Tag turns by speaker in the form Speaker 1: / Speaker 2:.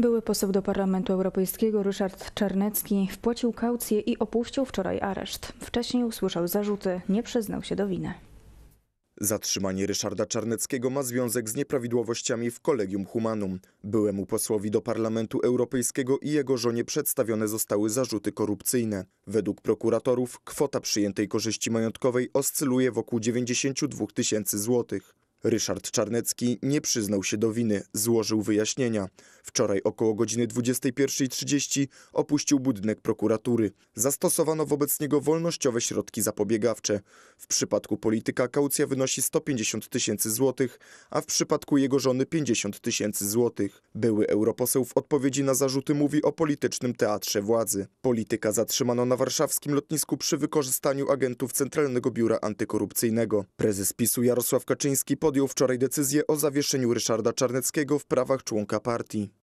Speaker 1: Były poseł do Parlamentu Europejskiego Ryszard Czarnecki wpłacił kaucję i opuścił wczoraj areszt. Wcześniej usłyszał zarzuty, nie przyznał się do winy.
Speaker 2: Zatrzymanie Ryszarda Czarneckiego ma związek z nieprawidłowościami w Kolegium Humanum. Byłemu posłowi do Parlamentu Europejskiego i jego żonie przedstawione zostały zarzuty korupcyjne. Według prokuratorów kwota przyjętej korzyści majątkowej oscyluje wokół 92 tysięcy złotych. Ryszard Czarnecki nie przyznał się do winy, złożył wyjaśnienia. Wczoraj około godziny 21.30 opuścił budynek prokuratury. Zastosowano wobec niego wolnościowe środki zapobiegawcze. W przypadku polityka kaucja wynosi 150 tysięcy złotych, a w przypadku jego żony 50 tysięcy złotych. Były europoseł w odpowiedzi na zarzuty mówi o politycznym teatrze władzy. Polityka zatrzymano na warszawskim lotnisku przy wykorzystaniu agentów Centralnego Biura Antykorupcyjnego. Prezes PiSu Jarosław Kaczyński po podjął wczoraj decyzję o zawieszeniu Ryszarda Czarneckiego w prawach członka partii.